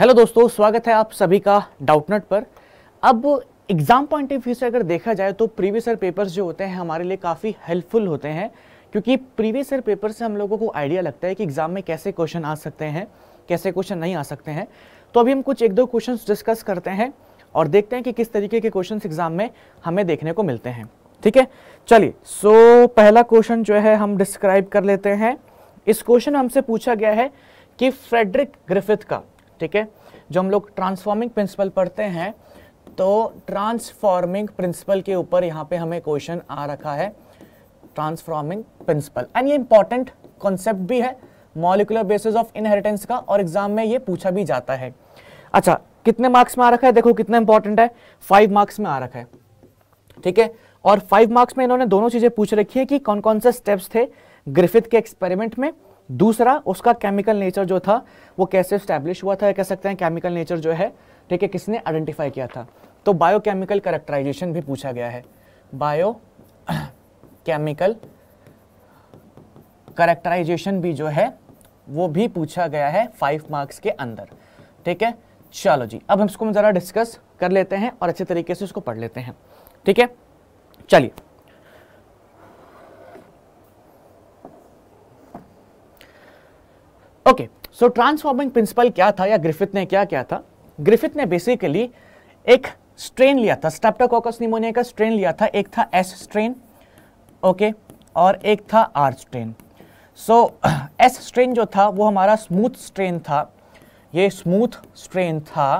hello दोस्तों स्वागत है आप सभी का डाउटनेट पर अब एग्ज़ाम पॉइंट ऑफ व्यू से अगर देखा जाए तो प्रीवियस ईयर पेपर्स जो होते हैं हमारे लिए काफ़ी हेल्पफुल होते हैं क्योंकि प्रीवियस ईयर पेपर से हम लोगों को आइडिया लगता है कि एग्ज़ाम में कैसे क्वेश्चन आ सकते हैं कैसे क्वेश्चन नहीं आ सकते हैं तो अभी हम कुछ एक दो क्वेश्चन डिस्कस करते हैं और देखते हैं कि किस तरीके के क्वेश्चन एग्ज़ाम में हमें देखने को मिलते हैं ठीक है चलिए सो पहला क्वेश्चन जो है हम डिस्क्राइब कर लेते हैं इस क्वेश्चन हमसे पूछा गया है कि फ्रेडरिक ग्रिफिथ का ठीक है जो हम लोग ट्रांसफॉर्मिंग प्रिंसिपल पढ़ते हैं तो ट्रांसफॉर्मिंग प्रिंसिपल के ऊपर यहाँ पे हमें क्वेश्चन आ रखा है ट्रांसफॉर्मिंग प्रिंसिपल एंड ये इंपॉर्टेंट कॉन्सेप्ट भी है मॉलिकुलर बेसिस ऑफ इनहेरिटेंस का और एग्जाम में ये पूछा भी जाता है अच्छा कितने मार्क्स में आ रखा है देखो कितना इंपॉर्टेंट है फाइव मार्क्स में आ रखा है ठीक है और फाइव मार्क्स में इन्होंने दोनों चीजें पूछ रखी है कि कौन कौन से स्टेप्स थे ग्रिफिथ के एक्सपेरिमेंट में दूसरा उसका केमिकल नेचर जो था वो कैसे स्टैब्लिश हुआ था कह सकते हैं केमिकल नेचर जो है ठीक है किसने आइडेंटिफाई किया था तो बायोकेमिकल करेक्टराइजेशन भी पूछा गया है बायो केमिकल करेक्टराइजेशन भी जो है वो भी पूछा गया है फाइव मार्क्स के अंदर ठीक है चलो जी अब हम इसको हम ज़रा डिस्कस कर लेते हैं और अच्छे तरीके से इसको पढ़ लेते हैं ठीक है चलिए ओके सो ट्रांसफॉर्मिंग प्रिंसिपल क्या था या ग्रिफिथ ने क्या किया था ग्रिफिथ ने बेसिकली एक स्ट्रेन लिया था स्टेप्टोकोकस निमोनिया का स्ट्रेन लिया था एक था एस स्ट्रेन ओके और एक था R strain so S strain जो था वो हमारा स्मूथ स्ट्रेन था ये स्मूथ स्ट्रेन था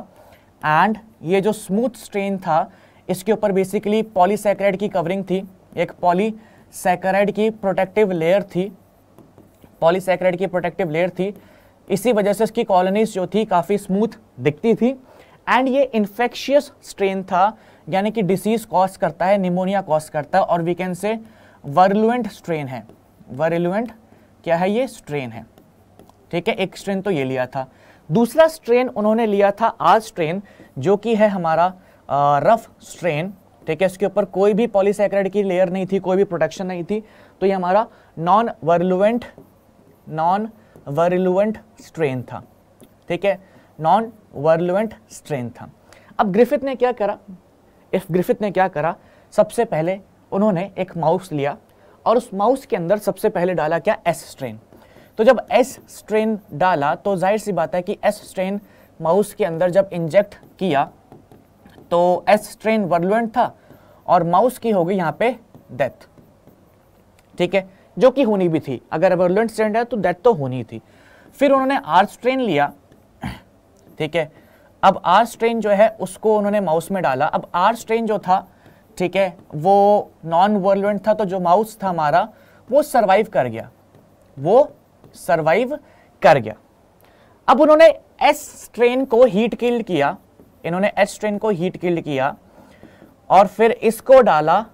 एंड ये जो स्मूथ स्ट्रेन था इसके ऊपर बेसिकली पॉलीसेक्राइड की कवरिंग थी एक पॉलीसेक्राइड की प्रोटेक्टिव लेयर थी पॉलीसेक्राइड की प्रोटेक्टिव लेयर थी इसी वजह से इसकी कॉलोनीज जो थी काफ़ी स्मूथ दिखती थी एंड ये इन्फेक्शियस स्ट्रेन था यानी कि डिसीज कॉज करता है निमोनिया कॉज करता है और वी कैन से वर्लुएंट स्ट्रेन है वर्लुएंट क्या है ये स्ट्रेन है ठीक है एक स्ट्रेन तो ये लिया था दूसरा स्ट्रेन उन्होंने लिया था आज स्ट्रेन जो कि है हमारा आ, रफ स्ट्रेन ठीक है इसके ऊपर कोई भी पॉलीसेक्राइड की लेयर नहीं थी कोई भी प्रोटेक्शन नहीं थी तो ये हमारा non virulent non virulent strain था ठीक है नॉन वर्लुएंट स्ट्रेन था अब ग्रिफिथ ने क्या करा इफ ग्रिफिथ ने क्या करा सबसे पहले उन्होंने एक माउस लिया और उस माउस के अंदर सबसे पहले डाला क्या एस स्ट्रेन तो जब एस स्ट्रेन डाला तो जाहिर सी बात है कि एस स्ट्रेन माउस के अंदर जब इंजेक्ट किया तो एस स्ट्रेन वर्लुएंट था और माउस की हो गई यहाँ पे डेथ ठीक है जो कि होनी भी थी अगर अबरलेंट स्टैंड है तो दैट तो होनी थी फिर उन्होंने आर स्ट्रेन लिया ठीक है अब आर स्ट्रेन जो है उसको उन्होंने माउस में डाला अब आर स्ट्रेन जो था ठीक है वो नॉन वर्लेंट था तो जो माउस था हमारा वो सरवाइव कर गया वो सरवाइव कर गया अब उन्होंने एस स्ट्रेन को हीट किल्ड किया इन्होंने एस स्ट्रेन को हीट किल्ड किया और फिर इसको डाला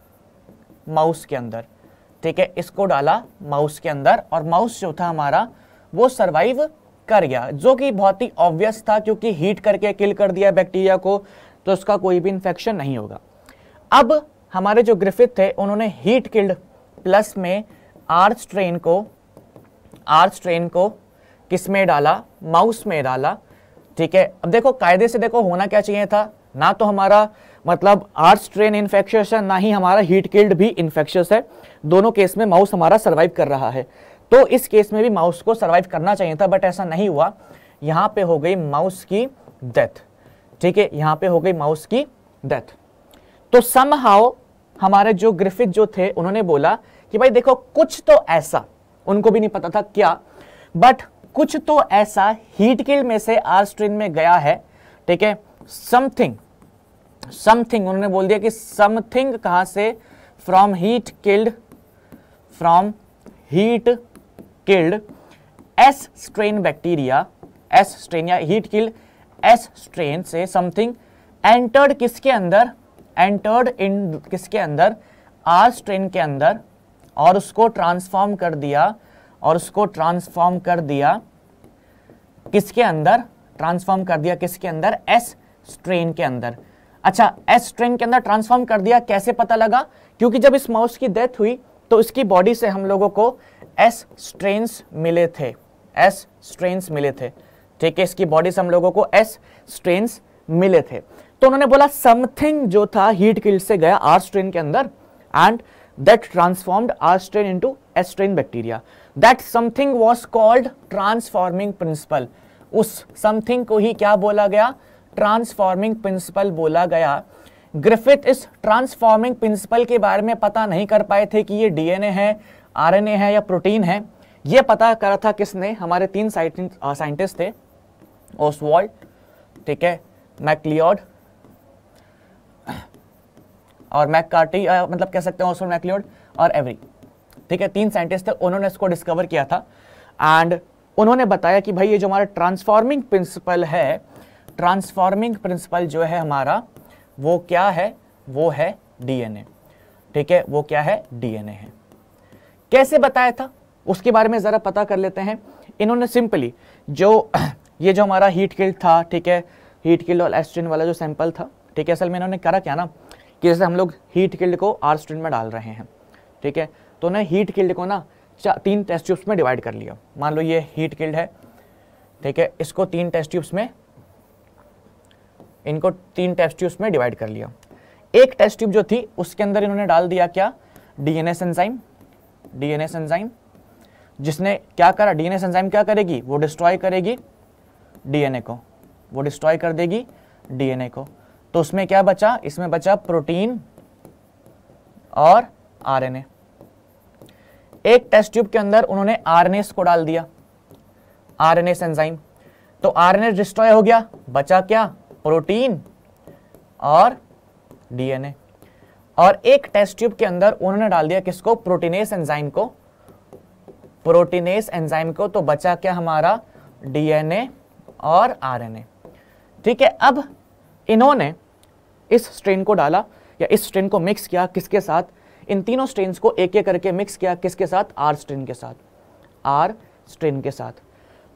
माउस के अंदर ठीक है इसको डाला माउस के अंदर और माउस जो था हमारा वो सर्वाइव कर गया जो कि बहुत ही ऑब्वियस था क्योंकि हीट करके किल कर दिया बैक्टीरिया को तो उसका कोई भी इन्फेक्शन नहीं होगा अब हमारे जो ग्रिफिथ थे उन्होंने हीट किल्ड प्लस में आर ट्रेन को आर ट्रेन को किस में डाला माउस में डाला ठीक है अब देखो कायदे से देखो होना क्या चाहिए था ना तो हमारा मतलब आर्ट स्ट्रेन इन्फेक्शस है ना ही हमारा हीट किल्ड भी इन्फेक्शस है दोनों केस में माउस हमारा सर्वाइव कर रहा है तो इस केस में भी माउस को सर्वाइव करना चाहिए था बट ऐसा नहीं हुआ यहाँ पे हो गई माउस की डेथ ठीक है यहाँ पे हो गई माउस की डेथ तो सम हाउ हमारे जो ग्रिफिथ जो थे उन्होंने बोला कि भाई देखो कुछ तो ऐसा उनको भी नहीं पता था क्या बट कुछ तो ऐसा हीट किल में से आर स्ट्रेन में गया है ठीक है समथिंग समथिंग उन्होंने बोल दिया कि समथिंग कहां से from heat killed from heat killed S strain bacteria S strain या हीट किल्ड एस स्ट्रेन से समथिंग एंटर्ड किसके अंदर एंटर्ड इन किसके अंदर आर स्ट्रेन के अंदर और उसको ट्रांसफॉर्म कर दिया और उसको ट्रांसफॉर्म कर दिया किसके अंदर ट्रांसफॉर्म कर दिया किसके अंदर एस स्ट्रेन के अंदर अच्छा एस स्ट्रेन के अंदर ट्रांसफॉर्म कर दिया कैसे पता लगा क्योंकि जब इस माउस की डेथ हुई तो इसकी बॉडी से हम लोगों को एस स्ट्रेन्स मिले थे एस स्ट्रेन्स मिले थे ठीक है इसकी बॉडी से हम लोगों को एस स्ट्रेन्स मिले थे तो उन्होंने बोला समथिंग जो था हीट किल्ड से गया आर स्ट्रेन के अंदर and that transformed R strain into S strain bacteria that something was called transforming principle उस समथिंग को ही क्या बोला गया ट्रांसफॉर्मिंग प्रिंसिपल बोला गया ग्रिफिथ इस ट्रांसफॉर्मिंग प्रिंसिपल के बारे में पता नहीं कर पाए थे कि ये डीएनए है आरएनए है या प्रोटीन है ये पता करा था किसने हमारे तीन साइंटिस्ट थे ओसवॉल्ड ठीक है मैकलियोड और मैककार्टी मतलब कह सकते हैं ओसवॉल्ड मैकलियोड और एवरी ठीक है तीन साइंटिस्ट थे उन्होंने इसको डिस्कवर किया था एंड उन्होंने बताया कि भाई ये जो हमारा ट्रांसफॉर्मिंग प्रिंसिपल है ट्रांसफॉर्मिंग प्रिंसिपल जो है हमारा वो क्या है वो है डीएनए ठीक है वो क्या है डीएनए है कैसे बताया था उसके बारे में ज़रा पता कर लेते हैं इन्होंने सिंपली जो ये जो हमारा हीट किल था ठीक है हीट किल और एस्ट्रिन वाला जो सैंपल था ठीक है असल में इन्होंने करा क्या ना कि जैसे हम लोग हीट किल्ड को आर स्ट्रिन में डाल रहे हैं ठीक है तो उन्हें हीट किल्ड को ना तीन टेस्ट ट्यूब्स में डिवाइड कर लिया मान लो ये हीट किल्ड है ठीक है इसको तीन टेस्ट ट्यूब्स में इनको तीन टेस्ट ट्यूब्स में डिवाइड कर लिया एक टेस्ट ट्यूब जो थी उसके अंदर इन्होंने डाल दिया क्या डीएनए एनजाइम डीएनए एनजाइम जिसने क्या करा डीएनए एनजाइम क्या करेगी वो डिस्ट्रॉय करेगी डीएनए को वो डिस्ट्रॉय कर देगी डीएनए को तो उसमें क्या बचा इसमें बचा प्रोटीन और आरएनए एक टेस्ट ट्यूब के अंदर उन्होंने आरएनएस को डाल दिया आरएनएस एनजाइम तो आरएनए डिस्ट्रॉय हो गया बचा क्या प्रोटीन और डीएनए और एक टेस्ट ट्यूब के अंदर उन्होंने डाल दिया किसको प्रोटीनेस एंजाइम को प्रोटीनेस एंजाइम को तो बचा क्या हमारा डीएनए और आरएनए ठीक है अब इन्होंने इस स्ट्रेन को डाला या इस स्ट्रेन को मिक्स किया किसके साथ इन तीनों स्ट्रेन को एक एक करके मिक्स किया किसके साथ आर स्ट्रेन के साथ आर स्ट्रेन के साथ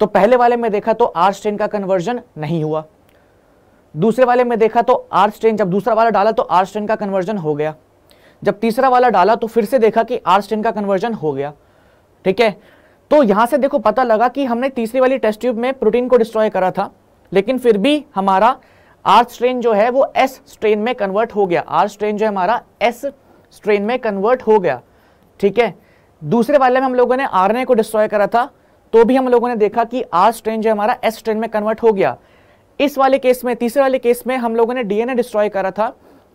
तो पहले वाले में देखा तो आर स्ट्रेन का कन्वर्जन नहीं हुआ दूसरे वाले में देखा तो आर स्ट्रेन जब दूसरा वाला डाला तो आर स्ट्रेन का कन्वर्जन हो गया जब तीसरा वाला डाला तो फिर से देखा कि आर स्ट्रेन का कन्वर्जन हो गया ठीक है तो यहां से देखो पता लगा कि हमने तीसरी वाली टेस्ट ट्यूब में प्रोटीन को डिस्ट्रॉय करा था लेकिन फिर भी हमारा आर स्ट्रेन जो है वो एस स्ट्रेन में कन्वर्ट हो गया आर स्ट्रेन जो है हमारा एस स्ट्रेन में कन्वर्ट हो गया ठीक है दूसरे वाले में हम लोगों ने आर को डिस्ट्रॉय करा था तो भी हम लोगों ने देखा कि आर स्ट्रेन जो है हमारा एस स्ट्रेन में कन्वर्ट हो गया इस वाले केस में तीसरे वाले केस में हम लोगों ने डीएनए डिस्ट्रॉय करा था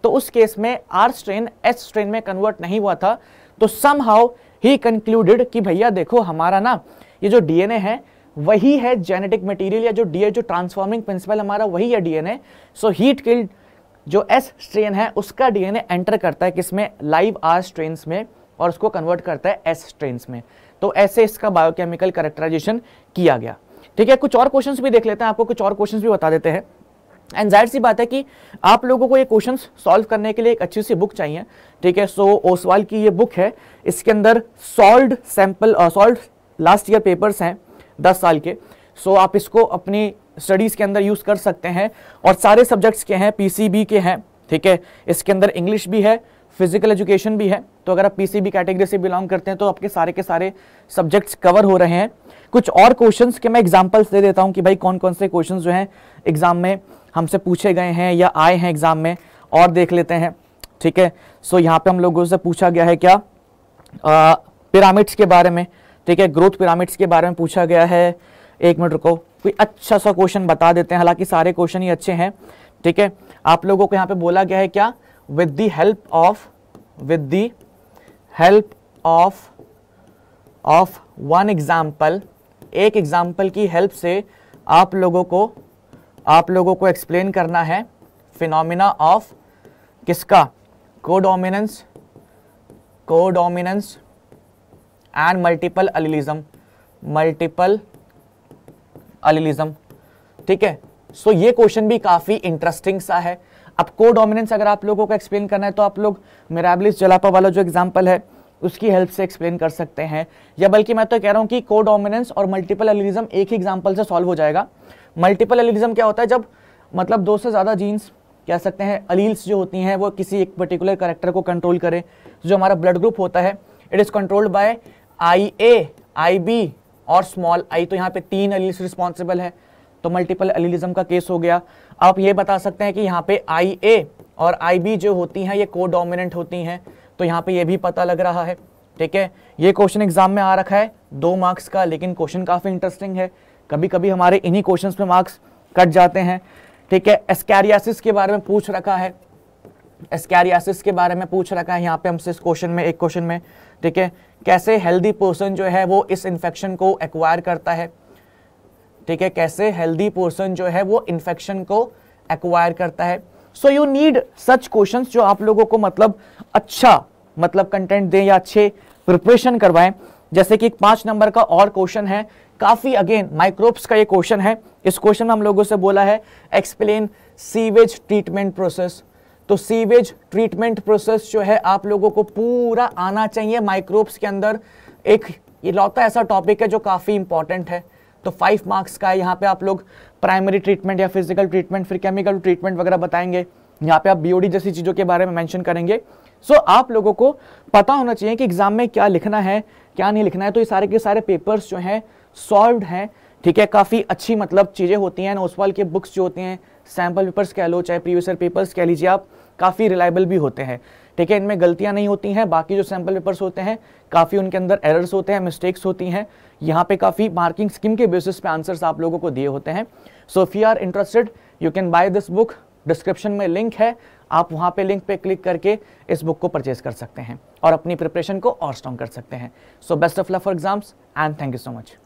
तो उस केस में आर स्ट्रेन एस स्ट्रेन में कन्वर्ट नहीं हुआ था तो सम हाउ ही कंक्लूडेड कि भैया देखो हमारा ना ये जो डीएनए है वही है जेनेटिक मटेरियल या जो डी जो ट्रांसफॉर्मिंग प्रिंसिपल हमारा वही है डीएनए सो हीट किल्ड जो एस स्ट्रेन है उसका डीएनए एंटर करता है किसमें लाइव आर स्ट्रेन में और उसको कन्वर्ट करता है एस स्ट्रेन में तो ऐसे इसका बायोकेमिकल करेक्टराइजेशन किया गया ठीक है कुछ और क्वेश्चन भी देख लेते हैं आपको कुछ और क्वेश्चन भी बता देते हैं एंड जाहिर सी बात है कि आप लोगों को ये क्वेश्चन सॉल्व करने के लिए एक अच्छी सी बुक चाहिए ठीक है सो so, ओसवाल की ये बुक है इसके अंदर solve sample solve last year papers हैं दस साल के सो so, आप इसको अपनी स्टडीज़ के अंदर यूज़ कर सकते हैं और सारे सब्जेक्ट्स के हैं पीसीबी के हैं ठीक है इसके अंदर इंग्लिश भी है फिजिकल एजुकेशन भी है तो अगर आप पीसीबी कैटेगरी से बिलोंग करते हैं तो आपके सारे के सारे सब्जेक्ट्स कवर हो रहे हैं कुछ और क्वेश्चंस के मैं एग्जांपल्स दे देता हूं कि भाई कौन कौन से क्वेश्चंस जो हैं एग्जाम में हमसे पूछे गए हैं या आए हैं एग्जाम में और देख लेते हैं ठीक है सो यहाँ पे हम लोगों से पूछा गया है क्या पिरामिड्स के बारे में ठीक है ग्रोथ पिरामिड्स के बारे में पूछा गया है एक मिनट रुको कोई अच्छा सा क्वेश्चन बता देते हैं हालांकि सारे क्वेश्चन ही अच्छे हैं ठीक है आप लोगों को यहाँ पे बोला गया है क्या with the help of with the help of of one example एक एग्जाम्पल की हेल्प से आप लोगों को आप लोगों को एक्सप्लेन करना है फिनोमिना ऑफ किसका codominance codominance and multiple allelism multiple allelism ठीक है सो ये क्वेश्चन भी काफ़ी इंटरेस्टिंग सा है अब कोडोमिनेंस अगर आप लोगों को एक्सप्लेन करना है तो आप लोग मेराबलिस जलापा वाला जो एग्जाम्पल है उसकी हेल्प से एक्सप्लेन कर सकते हैं या बल्कि मैं तो कह रहा हूँ कि को डोमिनेंस और मल्टीपल एलिज्म एक ही एग्जाम्पल से सॉल्व हो जाएगा मल्टीपल एलिज्म क्या होता है जब मतलब दो से ज़्यादा जीन्स कह सकते हैं अलील्स जो होती हैं वो किसी एक पर्टिकुलर करेक्टर को कंट्रोल करें जो हमारा ब्लड ग्रुप होता है it is controlled by I A I B और स्मॉल आई तो यहाँ पे तीन अलील्स रिस्पॉन्सिबल है तो मल्टीपल अलीलिज्म का केस हो गया आप ये बता सकते हैं कि यहाँ पे आई ए और आई बी जो होती हैं ये को डोमिनेंट होती हैं तो यहाँ पे ये भी पता लग रहा है ठीक है ये क्वेश्चन एग्जाम में आ रखा है दो मार्क्स का लेकिन क्वेश्चन काफ़ी इंटरेस्टिंग है कभी कभी हमारे इन्हीं क्वेश्चन में मार्क्स कट जाते हैं ठीक है एस्कैरियासिस के बारे में पूछ रखा है एस्कैरियासिस के बारे में पूछ रखा है यहाँ पे हमसे इस क्वेश्चन में एक क्वेश्चन में ठीक है कैसे हेल्दी पर्सन जो है वो इस इन्फेक्शन को एक्वायर करता है ठीक है कैसे हेल्दी पर्सन जो है वो इन्फेक्शन को एक्वायर करता है so you need such question जो आप लोगों को मतलब अच्छा मतलब कंटेंट दें या अच्छे प्रिपरेशन करवाएं जैसे कि पाँच नंबर का और क्वेश्चन है काफ़ी अगेन माइक्रोब्स का ये क्वेश्चन है इस क्वेश्चन में हम लोगों से बोला है एक्सप्लेन सीवेज ट्रीटमेंट प्रोसेस तो सीवेज ट्रीटमेंट प्रोसेस जो है आप लोगों को पूरा आना चाहिए माइक्रोब्स के अंदर एक ये लौता ऐसा टॉपिक है जो काफ़ी इंपॉर्टेंट है तो फाइव मार्क्स का है यहाँ पे आप लोग प्राइमरी ट्रीटमेंट या फिजिकल ट्रीटमेंट फिर केमिकल ट्रीटमेंट वगैरह बताएंगे यहाँ पे आप बीओडी जैसी चीज़ों के बारे में मेंशन करेंगे सो so, आप लोगों को पता होना चाहिए कि एग्ज़ाम में क्या लिखना है क्या नहीं लिखना है तो ये सारे के सारे पेपर्स जो हैं सॉल्व हैं ठीक है काफ़ी अच्छी मतलब चीज़ें होती हैं नोसवाल के बुक्स जो होते हैं सैम्पल पेपर्स कह लो चाहे प्रीवियस पेपर्स कह लीजिए आप काफ़ी रिलायबल भी होते हैं ठीक है इनमें गलतियां नहीं होती हैं बाकी जो सैम्पल पेपर्स होते हैं काफ़ी उनके अंदर एरर्स होते हैं मिस्टेक्स होती हैं यहाँ पे काफ़ी मार्किंग स्कीम के बेसिस पे आंसर्स आप लोगों को दिए होते हैं so if you are interested you can buy this book description में लिंक है आप वहाँ पे लिंक पे क्लिक करके इस बुक को परचेज कर सकते हैं और अपनी प्रिपरेशन को और स्ट्रॉन्ग कर सकते हैं so best of luck for exams and thank you so much